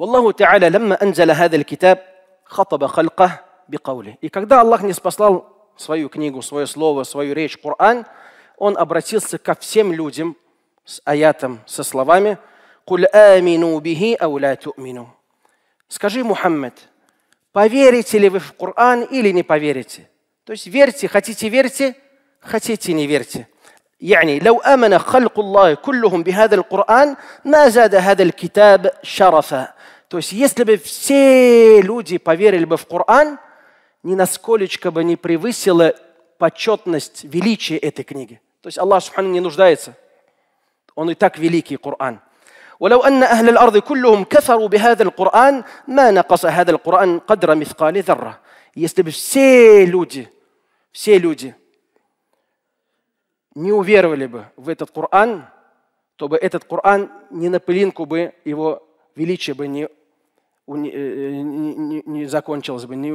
والله تعالى لما أنزل هذا الكتاب خطب خلقه بقوله. И когда Аллах не спасал свою книгу, свое слово, свою речь, Коран, Он обратился ко всем людям с аятом, со словами «Куль амину бихи ауля ту'мину». Скажи, Мухаммед, поверите ли вы в Коран или не поверите? То есть верьте, хотите верьте, хотите не верьте. يعني لو آمن خلق الله كلهم بهذا القرآن ما زاد هذا الكتاب شرفا То есть если бы все люди поверили бы в Коран, ни насколечко бы не превысила почетность, величие этой книги. То есть Аллах Субхану не нуждается. Он и так великий Коран. ولو أن أهل الأرض كلهم كفروا بهذا القرآن ما نقص هذا القرآن قدر مثقال ذرة. Если бы все люди, все люди не уверовали бы в этот Коран, то бы этот Коран ни на пылинку бы его величие бы не Э, э, не, закончилось бы, не,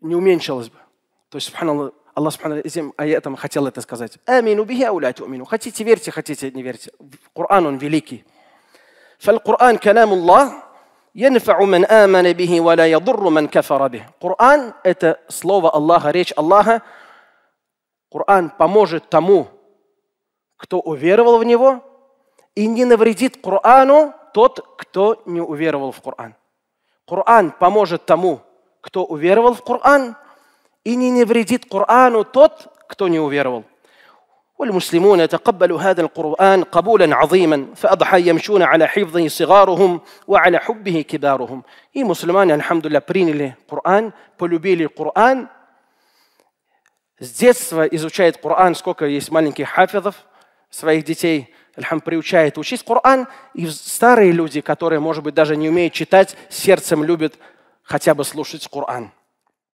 уменьшилось бы. То есть, субханаллах, Аллах субханаллах, этим аятом хотел это сказать. Амину бихи ауляти умину. Хотите верьте, хотите не верьте. Коран, он великий. فالقرآن كلام الله ينفع من آمن به ولا يضر من كفر به. Коран – это слово Аллаха, речь Аллаха. Коран поможет тому, кто уверовал в него, и не навредит Корану, тот, кто не уверовал в Коран. Коран поможет тому, кто уверовал в Коран, и не навредит Корану тот, кто не уверовал. والمسلمون يتقبلوا هذا القرآن قبولا عظيما فأضحى يمشون على حفظه صغارهم وعلى حبه كبارهم и мусульмане, الحمد لله, приняли Коран, полюбили Коран, с детства изучает Коран, сколько есть маленьких хафизов своих детей, Альхам приучает учить Коран, и старые люди, которые, может быть, даже не умеют читать, сердцем любят хотя бы слушать Коран –